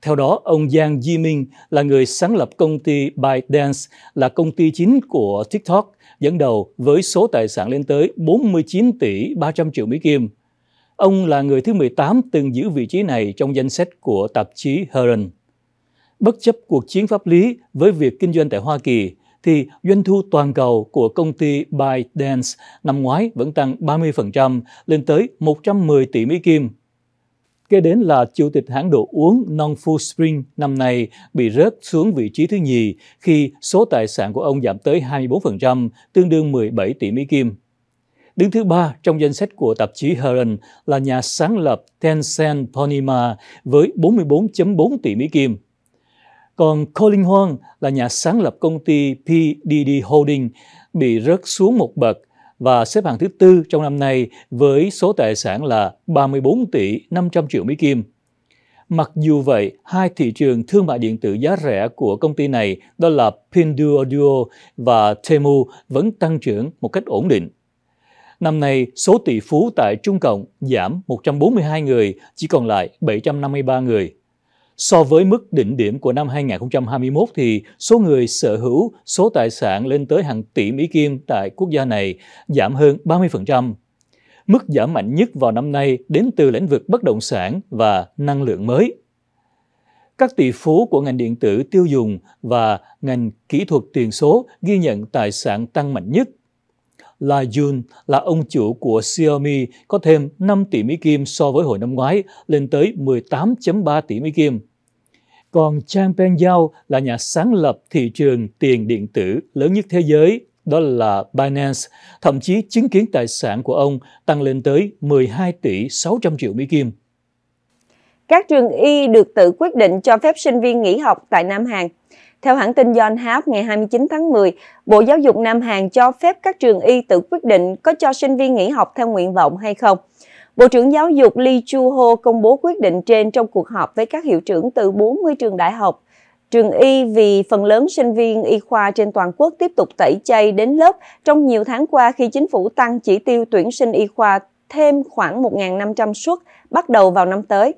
Theo đó, ông Giang Di Minh là người sáng lập công ty ByteDance, là công ty chính của TikTok, dẫn đầu với số tài sản lên tới 49 tỷ 300 triệu Mỹ Kim. Ông là người thứ 18 từng giữ vị trí này trong danh sách của tạp chí Heron. Bất chấp cuộc chiến pháp lý với việc kinh doanh tại Hoa Kỳ, thì doanh thu toàn cầu của công ty ByteDance năm ngoái vẫn tăng 30% lên tới 110 tỷ Mỹ Kim – Kế đến là chủ tịch hãng đồ uống Non-Food Spring năm nay bị rớt xuống vị trí thứ nhì khi số tài sản của ông giảm tới 24%, tương đương 17 tỷ Mỹ Kim. Đứng thứ ba trong danh sách của tạp chí Heron là nhà sáng lập Tencent Ponima với 44.4 tỷ Mỹ Kim. Còn Colin Huang là nhà sáng lập công ty PDD Holding bị rớt xuống một bậc và xếp hạng thứ tư trong năm nay với số tài sản là 34 tỷ 500 triệu Mỹ Kim. Mặc dù vậy, hai thị trường thương mại điện tử giá rẻ của công ty này đó là Pinduoduo và Temu vẫn tăng trưởng một cách ổn định. Năm nay, số tỷ phú tại Trung Cộng giảm 142 người, chỉ còn lại 753 người. So với mức đỉnh điểm của năm 2021 thì số người sở hữu số tài sản lên tới hàng tỷ Mỹ Kim tại quốc gia này giảm hơn 30%. Mức giảm mạnh nhất vào năm nay đến từ lĩnh vực bất động sản và năng lượng mới. Các tỷ phú của ngành điện tử tiêu dùng và ngành kỹ thuật tiền số ghi nhận tài sản tăng mạnh nhất La Jun là ông chủ của Xiaomi có thêm 5 tỷ Mỹ Kim so với hồi năm ngoái, lên tới 18.3 tỷ Mỹ Kim. Còn Chang Peng Yao là nhà sáng lập thị trường tiền điện tử lớn nhất thế giới, đó là Binance, thậm chí chứng kiến tài sản của ông tăng lên tới 12 tỷ 600 triệu Mỹ Kim. Các trường y được tự quyết định cho phép sinh viên nghỉ học tại Nam Hàn. Theo hãng tin John Hap ngày 29 tháng 10, Bộ Giáo dục Nam Hàn cho phép các trường y tự quyết định có cho sinh viên nghỉ học theo nguyện vọng hay không – Bộ trưởng Giáo dục Lee Chu-ho công bố quyết định trên trong cuộc họp với các hiệu trưởng từ 40 trường đại học. Trường y vì phần lớn sinh viên y khoa trên toàn quốc tiếp tục tẩy chay đến lớp trong nhiều tháng qua khi chính phủ tăng chỉ tiêu tuyển sinh y khoa thêm khoảng 1.500 suất bắt đầu vào năm tới.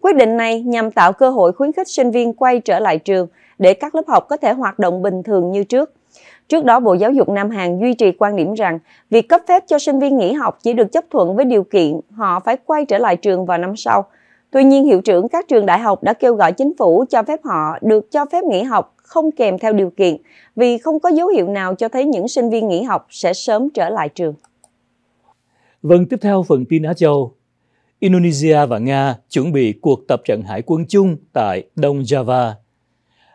Quyết định này nhằm tạo cơ hội khuyến khích sinh viên quay trở lại trường để các lớp học có thể hoạt động bình thường như trước. Trước đó, Bộ Giáo dục Nam Hàn duy trì quan điểm rằng việc cấp phép cho sinh viên nghỉ học chỉ được chấp thuận với điều kiện họ phải quay trở lại trường vào năm sau. Tuy nhiên, hiệu trưởng các trường đại học đã kêu gọi chính phủ cho phép họ được cho phép nghỉ học không kèm theo điều kiện vì không có dấu hiệu nào cho thấy những sinh viên nghỉ học sẽ sớm trở lại trường. Vâng, tiếp theo phần tin Á Châu. Indonesia và Nga chuẩn bị cuộc tập trận hải quân chung tại Đông Java –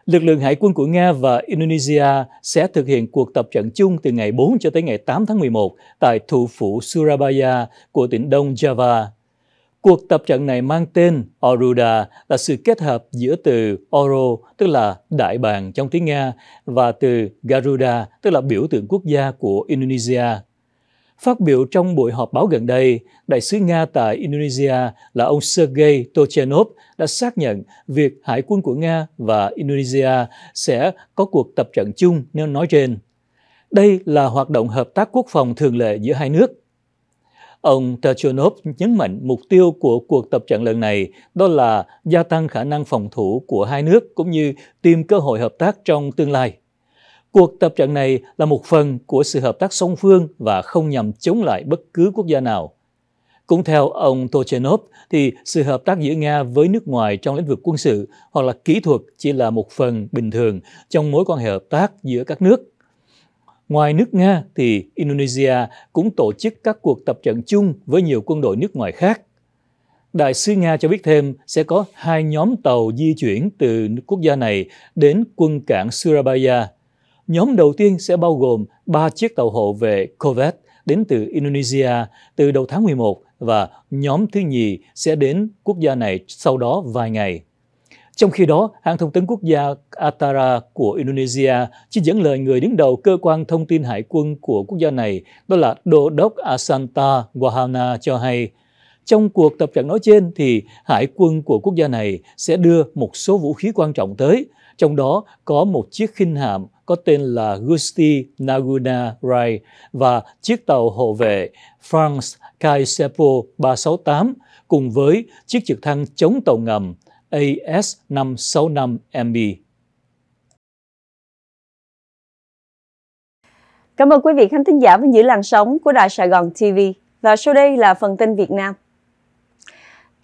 Lực lượng hải quân của Nga và Indonesia sẽ thực hiện cuộc tập trận chung từ ngày 4 cho tới ngày 8 tháng 11 tại thủ phủ Surabaya của tỉnh Đông Java. Cuộc tập trận này mang tên Oruda là sự kết hợp giữa từ Oro, tức là đại bàng trong tiếng Nga, và từ Garuda, tức là biểu tượng quốc gia của Indonesia. Phát biểu trong buổi họp báo gần đây, đại sứ Nga tại Indonesia là ông Sergei Tochenov đã xác nhận việc Hải quân của Nga và Indonesia sẽ có cuộc tập trận chung nếu nói trên. Đây là hoạt động hợp tác quốc phòng thường lệ giữa hai nước. Ông Tachanov nhấn mạnh mục tiêu của cuộc tập trận lần này đó là gia tăng khả năng phòng thủ của hai nước cũng như tìm cơ hội hợp tác trong tương lai. Cuộc tập trận này là một phần của sự hợp tác song phương và không nhằm chống lại bất cứ quốc gia nào. Cũng theo ông Tochenov, thì sự hợp tác giữa Nga với nước ngoài trong lĩnh vực quân sự hoặc là kỹ thuật chỉ là một phần bình thường trong mối quan hệ hợp tác giữa các nước. Ngoài nước Nga thì Indonesia cũng tổ chức các cuộc tập trận chung với nhiều quân đội nước ngoài khác. Đại sứ Nga cho biết thêm sẽ có hai nhóm tàu di chuyển từ quốc gia này đến quân cảng Surabaya – Nhóm đầu tiên sẽ bao gồm 3 chiếc tàu hộ vệ Corvette đến từ Indonesia từ đầu tháng 11 và nhóm thứ nhì sẽ đến quốc gia này sau đó vài ngày. Trong khi đó, hãng thông tấn quốc gia Atara của Indonesia chỉ dẫn lời người đứng đầu cơ quan thông tin hải quân của quốc gia này, đó là Đô đốc Asanta Wahana cho hay, trong cuộc tập trận nói trên thì hải quân của quốc gia này sẽ đưa một số vũ khí quan trọng tới, trong đó có một chiếc khinh hạm có tên là Gusti Naguna Rai và chiếc tàu hộ vệ France Kaisepo 368 cùng với chiếc trực thăng chống tàu ngầm AS565MB. Cảm ơn quý vị khán thính giả vẫn giữ làn sóng của Đài Sài Gòn TV. Và sau đây là phần tin Việt Nam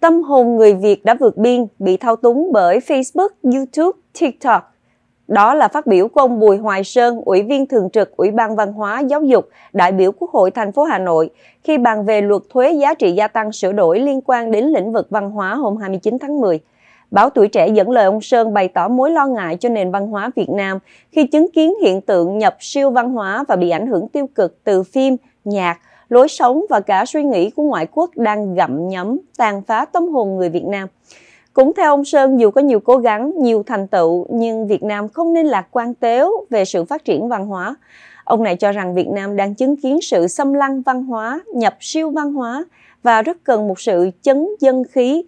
tâm hồn người Việt đã vượt biên bị thao túng bởi Facebook, YouTube, TikTok. Đó là phát biểu của ông Bùi Hoài Sơn, Ủy viên Thường trực Ủy ban Văn hóa Giáo dục, đại biểu Quốc hội thành phố Hà Nội, khi bàn về luật thuế giá trị gia tăng sửa đổi liên quan đến lĩnh vực văn hóa hôm 29 tháng 10. Báo Tuổi Trẻ dẫn lời ông Sơn bày tỏ mối lo ngại cho nền văn hóa Việt Nam khi chứng kiến hiện tượng nhập siêu văn hóa và bị ảnh hưởng tiêu cực từ phim, nhạc, lối sống và cả suy nghĩ của ngoại quốc đang gặm nhấm, tàn phá tâm hồn người Việt Nam. Cũng theo ông Sơn, dù có nhiều cố gắng, nhiều thành tựu, nhưng Việt Nam không nên lạc quan tếu về sự phát triển văn hóa. Ông này cho rằng Việt Nam đang chứng kiến sự xâm lăng văn hóa, nhập siêu văn hóa và rất cần một sự chấn dân khí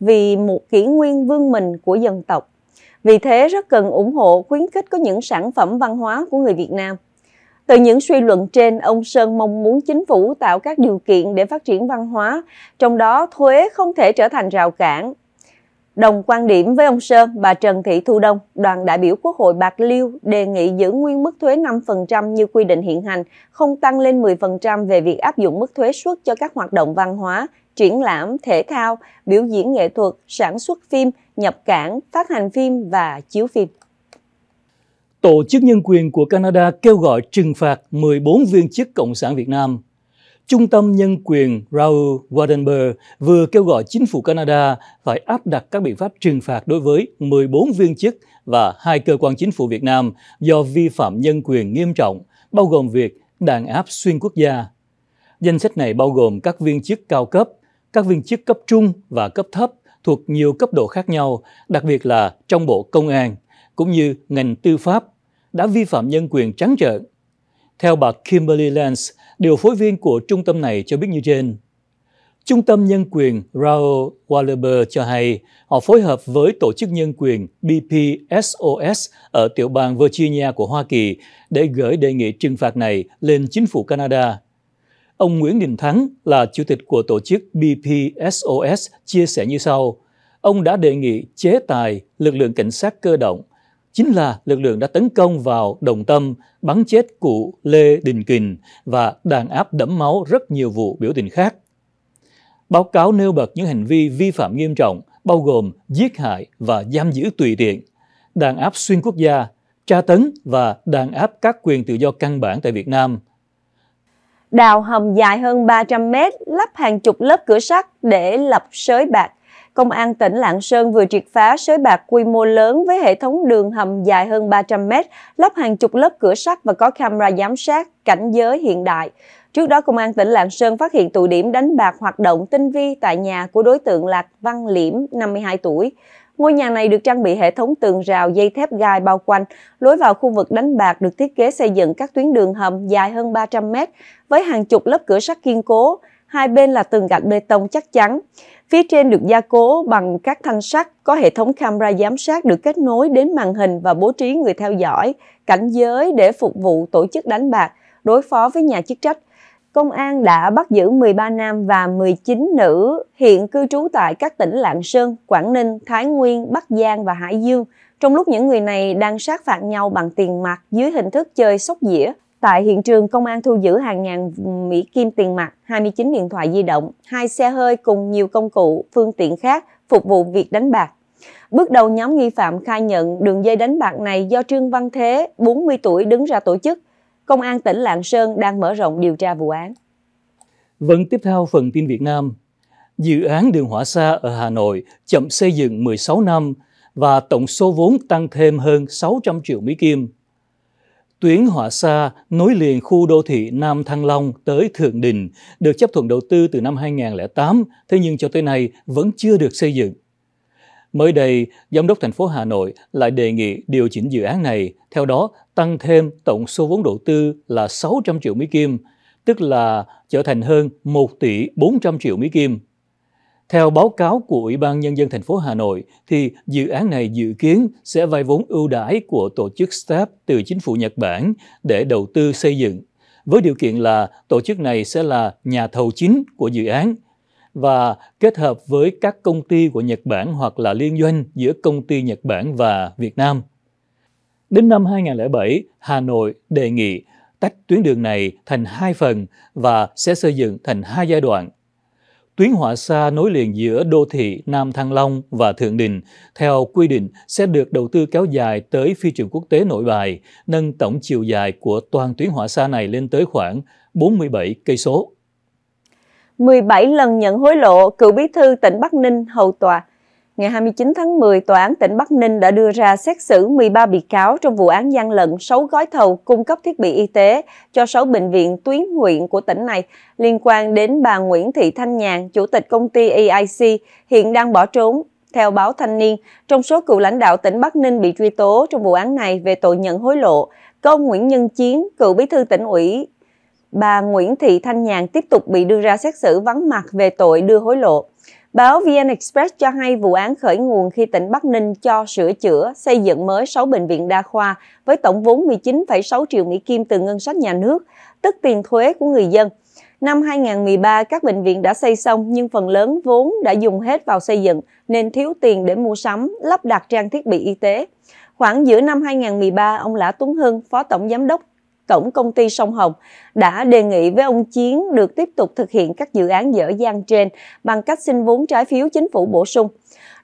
vì một kỷ nguyên vương mình của dân tộc. Vì thế rất cần ủng hộ, khuyến khích có những sản phẩm văn hóa của người Việt Nam – từ những suy luận trên, ông Sơn mong muốn chính phủ tạo các điều kiện để phát triển văn hóa, trong đó thuế không thể trở thành rào cản. Đồng quan điểm với ông Sơn, bà Trần Thị Thu Đông, đoàn đại biểu Quốc hội Bạc Liêu đề nghị giữ nguyên mức thuế 5% như quy định hiện hành, không tăng lên 10% về việc áp dụng mức thuế suất cho các hoạt động văn hóa, triển lãm, thể thao, biểu diễn nghệ thuật, sản xuất phim, nhập cảng, phát hành phim và chiếu phim. Tổ chức Nhân quyền của Canada kêu gọi trừng phạt 14 viên chức Cộng sản Việt Nam. Trung tâm Nhân quyền Raoul Waldenberg vừa kêu gọi chính phủ Canada phải áp đặt các biện pháp trừng phạt đối với 14 viên chức và hai cơ quan chính phủ Việt Nam do vi phạm nhân quyền nghiêm trọng, bao gồm việc đàn áp xuyên quốc gia. Danh sách này bao gồm các viên chức cao cấp, các viên chức cấp trung và cấp thấp thuộc nhiều cấp độ khác nhau, đặc biệt là trong Bộ Công an – cũng như ngành tư pháp đã vi phạm nhân quyền trắng trợn. Theo bà Kimberly Lance, điều phối viên của trung tâm này cho biết như trên. Trung tâm Nhân quyền Raoul Wallerber cho hay họ phối hợp với Tổ chức Nhân quyền BPSOS ở tiểu bang Virginia của Hoa Kỳ để gửi đề nghị trừng phạt này lên chính phủ Canada. Ông Nguyễn Đình Thắng là chủ tịch của tổ chức BPSOS chia sẻ như sau. Ông đã đề nghị chế tài lực lượng cảnh sát cơ động chính là lực lượng đã tấn công vào đồng tâm, bắn chết cụ Lê Đình Kình và đàn áp đẫm máu rất nhiều vụ biểu tình khác. Báo cáo nêu bật những hành vi vi phạm nghiêm trọng, bao gồm giết hại và giam giữ tùy tiện, đàn áp xuyên quốc gia, tra tấn và đàn áp các quyền tự do căn bản tại Việt Nam. Đào hầm dài hơn 300 mét, lắp hàng chục lớp cửa sắt để lập sới bạc Công an tỉnh Lạng Sơn vừa triệt phá sới bạc quy mô lớn với hệ thống đường hầm dài hơn 300 mét, lắp hàng chục lớp cửa sắt và có camera giám sát, cảnh giới hiện đại. Trước đó, Công an tỉnh Lạng Sơn phát hiện tụ điểm đánh bạc hoạt động tinh vi tại nhà của đối tượng Lạc Văn Liễm, 52 tuổi. Ngôi nhà này được trang bị hệ thống tường rào dây thép gai bao quanh. Lối vào khu vực đánh bạc được thiết kế xây dựng các tuyến đường hầm dài hơn 300 mét với hàng chục lớp cửa sắt kiên cố. Hai bên là tường gạch bê tông chắc chắn. Phía trên được gia cố bằng các thanh sắt, có hệ thống camera giám sát được kết nối đến màn hình và bố trí người theo dõi, cảnh giới để phục vụ tổ chức đánh bạc, đối phó với nhà chức trách. Công an đã bắt giữ 13 nam và 19 nữ hiện cư trú tại các tỉnh Lạng Sơn, Quảng Ninh, Thái Nguyên, Bắc Giang và Hải Dương trong lúc những người này đang sát phạt nhau bằng tiền mặt dưới hình thức chơi sóc dĩa. Tại hiện trường, công an thu giữ hàng ngàn Mỹ Kim tiền mặt, 29 điện thoại di động, hai xe hơi cùng nhiều công cụ, phương tiện khác phục vụ việc đánh bạc. Bước đầu nhóm nghi phạm khai nhận đường dây đánh bạc này do Trương Văn Thế, 40 tuổi đứng ra tổ chức. Công an tỉnh Lạng Sơn đang mở rộng điều tra vụ án. Vẫn vâng, tiếp theo phần tin Việt Nam. Dự án đường hỏa xa ở Hà Nội chậm xây dựng 16 năm và tổng số vốn tăng thêm hơn 600 triệu Mỹ Kim. Tuyến hỏa Sa nối liền khu đô thị Nam Thăng Long tới Thượng Đình được chấp thuận đầu tư từ năm 2008, thế nhưng cho tới nay vẫn chưa được xây dựng. Mới đây, Giám đốc thành phố Hà Nội lại đề nghị điều chỉnh dự án này, theo đó tăng thêm tổng số vốn đầu tư là 600 triệu Mỹ Kim, tức là trở thành hơn 1 tỷ 400 triệu Mỹ Kim. Theo báo cáo của Ủy ban Nhân dân thành phố Hà Nội, thì dự án này dự kiến sẽ vay vốn ưu đãi của tổ chức STAP từ chính phủ Nhật Bản để đầu tư xây dựng, với điều kiện là tổ chức này sẽ là nhà thầu chính của dự án và kết hợp với các công ty của Nhật Bản hoặc là liên doanh giữa công ty Nhật Bản và Việt Nam. Đến năm 2007, Hà Nội đề nghị tách tuyến đường này thành hai phần và sẽ xây dựng thành hai giai đoạn – Tuyến hỏa xa nối liền giữa đô thị Nam Thăng Long và Thượng Đình, theo quy định sẽ được đầu tư kéo dài tới phi trường quốc tế nội bài, nâng tổng chiều dài của toàn tuyến hỏa xa này lên tới khoảng 47 cây số. 17 lần nhận hối lộ, cựu bí thư tỉnh Bắc Ninh hầu tòa ngày 29 tháng 10, Tòa án tỉnh Bắc Ninh đã đưa ra xét xử 13 bị cáo trong vụ án gian lận 6 gói thầu cung cấp thiết bị y tế cho 6 bệnh viện tuyến huyện của tỉnh này liên quan đến bà Nguyễn Thị Thanh Nhàn, chủ tịch công ty EIC, hiện đang bỏ trốn. Theo báo Thanh Niên, trong số cựu lãnh đạo tỉnh Bắc Ninh bị truy tố trong vụ án này về tội nhận hối lộ, có ông Nguyễn Nhân Chiến, cựu bí thư tỉnh ủy, bà Nguyễn Thị Thanh Nhàn tiếp tục bị đưa ra xét xử vắng mặt về tội đưa hối lộ. Báo VN Express cho hay vụ án khởi nguồn khi tỉnh Bắc Ninh cho sửa chữa, xây dựng mới 6 bệnh viện đa khoa với tổng vốn 19,6 triệu Mỹ Kim từ ngân sách nhà nước, tức tiền thuế của người dân. Năm 2013, các bệnh viện đã xây xong nhưng phần lớn vốn đã dùng hết vào xây dựng nên thiếu tiền để mua sắm, lắp đặt trang thiết bị y tế. Khoảng giữa năm 2013, ông Lã Tuấn Hưng, Phó Tổng Giám đốc cổng Công ty Sông Hồng đã đề nghị với ông Chiến được tiếp tục thực hiện các dự án dở dang trên bằng cách xin vốn trái phiếu chính phủ bổ sung.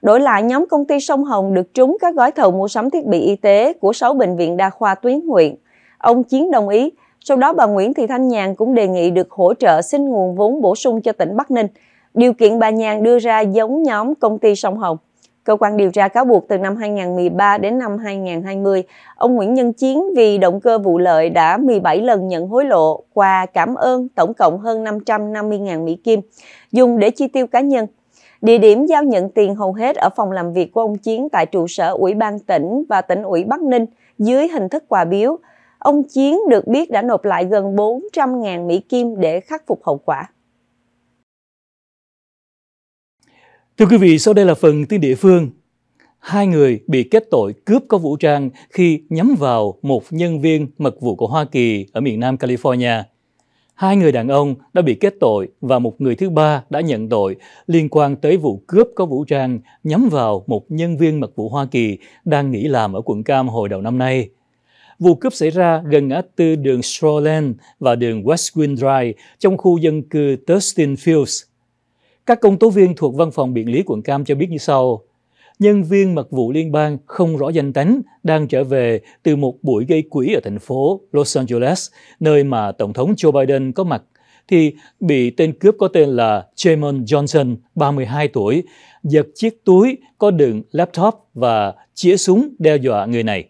Đổi lại, nhóm công ty Sông Hồng được trúng các gói thầu mua sắm thiết bị y tế của 6 bệnh viện đa khoa tuyến huyện. Ông Chiến đồng ý, sau đó bà Nguyễn Thị Thanh Nhàn cũng đề nghị được hỗ trợ xin nguồn vốn bổ sung cho tỉnh Bắc Ninh. Điều kiện bà Nhàn đưa ra giống nhóm công ty Sông Hồng. Cơ quan điều tra cáo buộc từ năm 2013 đến năm 2020, ông Nguyễn Nhân Chiến vì động cơ vụ lợi đã 17 lần nhận hối lộ qua cảm ơn tổng cộng hơn 550.000 Mỹ Kim, dùng để chi tiêu cá nhân. Địa điểm giao nhận tiền hầu hết ở phòng làm việc của ông Chiến tại trụ sở Ủy ban tỉnh và tỉnh ủy Bắc Ninh dưới hình thức quà biếu. Ông Chiến được biết đã nộp lại gần 400.000 Mỹ Kim để khắc phục hậu quả. Thưa quý vị, sau đây là phần tin địa phương. Hai người bị kết tội cướp có vũ trang khi nhắm vào một nhân viên mật vụ của Hoa Kỳ ở miền Nam California. Hai người đàn ông đã bị kết tội và một người thứ ba đã nhận tội liên quan tới vụ cướp có vũ trang nhắm vào một nhân viên mật vụ Hoa Kỳ đang nghỉ làm ở quận Cam hồi đầu năm nay. Vụ cướp xảy ra gần ngã tư đường Shoreland và đường West Wind Drive trong khu dân cư Thurston Fields, các công tố viên thuộc văn phòng biện lý quận Cam cho biết như sau. Nhân viên mật vụ liên bang không rõ danh tánh đang trở về từ một buổi gây quỹ ở thành phố Los Angeles, nơi mà Tổng thống Joe Biden có mặt, thì bị tên cướp có tên là Jamon Johnson, 32 tuổi, giật chiếc túi có đựng laptop và chĩa súng đe dọa người này.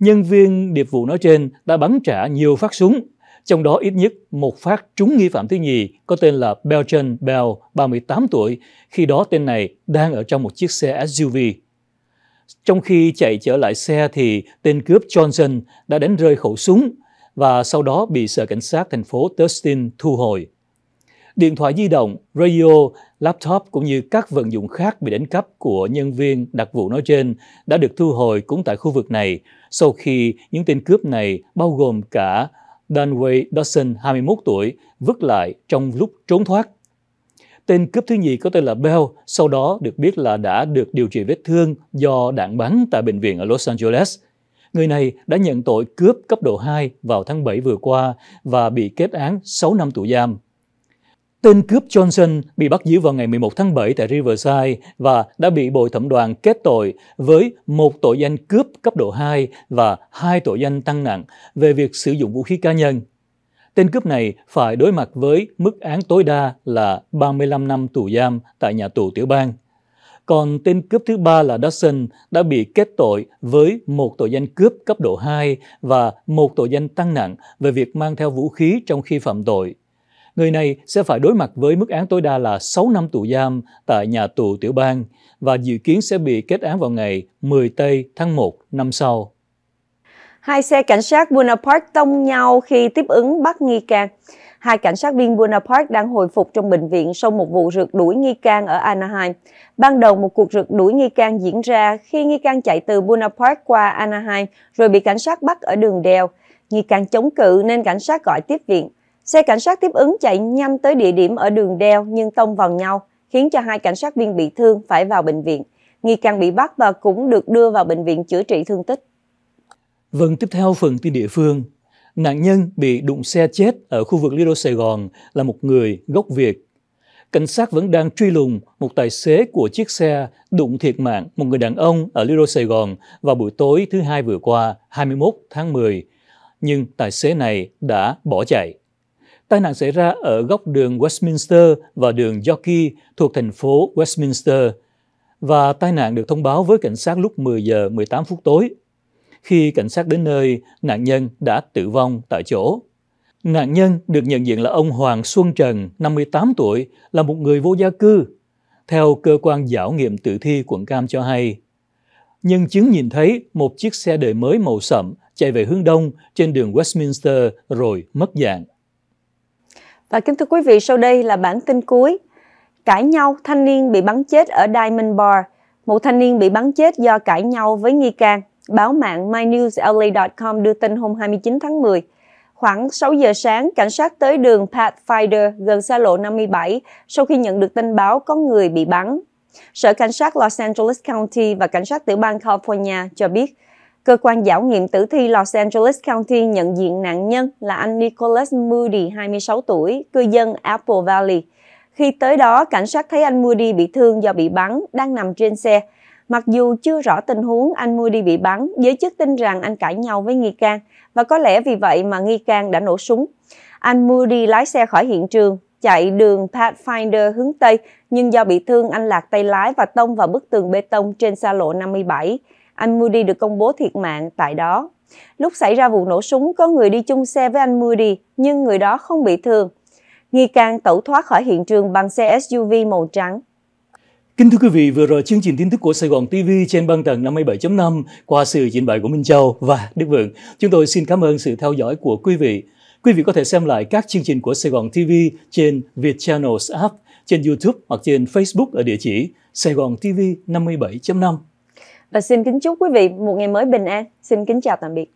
Nhân viên điệp vụ nói trên đã bắn trả nhiều phát súng trong đó ít nhất một phát trúng nghi phạm thứ nhì có tên là Belgian Bell, 38 tuổi, khi đó tên này đang ở trong một chiếc xe SUV. Trong khi chạy trở lại xe thì tên cướp Johnson đã đánh rơi khẩu súng và sau đó bị sở cảnh sát thành phố Thurston thu hồi. Điện thoại di động, radio, laptop cũng như các vận dụng khác bị đánh cắp của nhân viên đặc vụ nói trên đã được thu hồi cũng tại khu vực này sau khi những tên cướp này bao gồm cả Danway Dawson, 21 tuổi, vứt lại trong lúc trốn thoát. Tên cướp thứ nhì có tên là Bell, sau đó được biết là đã được điều trị vết thương do đạn bắn tại bệnh viện ở Los Angeles. Người này đã nhận tội cướp cấp độ 2 vào tháng 7 vừa qua và bị kết án 6 năm tù giam. Tên cướp Johnson bị bắt giữ vào ngày 11 tháng 7 tại Riverside và đã bị bồi thẩm đoàn kết tội với một tội danh cướp cấp độ 2 và hai tội danh tăng nặng về việc sử dụng vũ khí cá nhân. Tên cướp này phải đối mặt với mức án tối đa là 35 năm tù giam tại nhà tù tiểu bang. Còn tên cướp thứ ba là Dawson đã bị kết tội với một tội danh cướp cấp độ 2 và một tội danh tăng nặng về việc mang theo vũ khí trong khi phạm tội. Người này sẽ phải đối mặt với mức án tối đa là 6 năm tù giam tại nhà tù tiểu bang và dự kiến sẽ bị kết án vào ngày 10 Tây tháng 1 năm sau. Hai xe cảnh sát Bonaparte tông nhau khi tiếp ứng bắt nghi can. Hai cảnh sát viên Bonaparte đang hồi phục trong bệnh viện sau một vụ rượt đuổi nghi can ở Anaheim. Ban đầu, một cuộc rượt đuổi nghi can diễn ra khi nghi can chạy từ Bonaparte qua Anaheim rồi bị cảnh sát bắt ở đường đèo. Nghi can chống cự nên cảnh sát gọi tiếp viện. Xe cảnh sát tiếp ứng chạy nhanh tới địa điểm ở đường đeo nhưng tông vào nhau, khiến cho hai cảnh sát viên bị thương phải vào bệnh viện. Nghi can bị bắt và cũng được đưa vào bệnh viện chữa trị thương tích. Vâng, tiếp theo phần tin địa phương. Nạn nhân bị đụng xe chết ở khu vực Lido Sài Gòn là một người gốc Việt. Cảnh sát vẫn đang truy lùng một tài xế của chiếc xe đụng thiệt mạng một người đàn ông ở Lido Sài Gòn vào buổi tối thứ hai vừa qua, 21 tháng 10. Nhưng tài xế này đã bỏ chạy. Tai nạn xảy ra ở góc đường Westminster và đường Yorkie thuộc thành phố Westminster và tai nạn được thông báo với cảnh sát lúc 10 giờ 18 phút tối. Khi cảnh sát đến nơi, nạn nhân đã tử vong tại chỗ. Nạn nhân được nhận diện là ông Hoàng Xuân Trần, 58 tuổi, là một người vô gia cư. Theo cơ quan giảo nghiệm tử thi quận Cam cho hay, nhân chứng nhìn thấy một chiếc xe đời mới màu sậm chạy về hướng đông trên đường Westminster rồi mất dạng. Và kính thưa quý vị, sau đây là bản tin cuối. Cãi nhau, thanh niên bị bắn chết ở Diamond Bar. Một thanh niên bị bắn chết do cãi nhau với nghi can. Báo mạng mynewsla.com đưa tin hôm 29 tháng 10. Khoảng 6 giờ sáng, cảnh sát tới đường Pathfinder gần xa lộ 57 sau khi nhận được tin báo có người bị bắn. Sở Cảnh sát Los Angeles County và Cảnh sát tiểu bang California cho biết Cơ quan giảo nghiệm tử thi Los Angeles County nhận diện nạn nhân là anh Nicholas Moody, 26 tuổi, cư dân Apple Valley. Khi tới đó, cảnh sát thấy anh Moody bị thương do bị bắn, đang nằm trên xe. Mặc dù chưa rõ tình huống anh Moody bị bắn, giới chức tin rằng anh cãi nhau với nghi can và có lẽ vì vậy mà nghi can đã nổ súng. Anh Moody lái xe khỏi hiện trường, chạy đường Pathfinder hướng Tây nhưng do bị thương anh lạc tay lái và tông vào bức tường bê tông trên xa lộ 57. Anh Moody được công bố thiệt mạng tại đó. Lúc xảy ra vụ nổ súng, có người đi chung xe với anh Moody, nhưng người đó không bị thương. Nghi can tẩu thoát khỏi hiện trường bằng xe SUV màu trắng. Kính thưa quý vị, vừa rồi chương trình tin tức của Sài Gòn TV trên băng tầng 57.5 qua sự diễn bày của Minh Châu và Đức Vượng. Chúng tôi xin cảm ơn sự theo dõi của quý vị. Quý vị có thể xem lại các chương trình của Sài Gòn TV trên Việt Channels app, trên YouTube hoặc trên Facebook ở địa chỉ Sài Gòn TV 57.5 và xin kính chúc quý vị một ngày mới bình an xin kính chào tạm biệt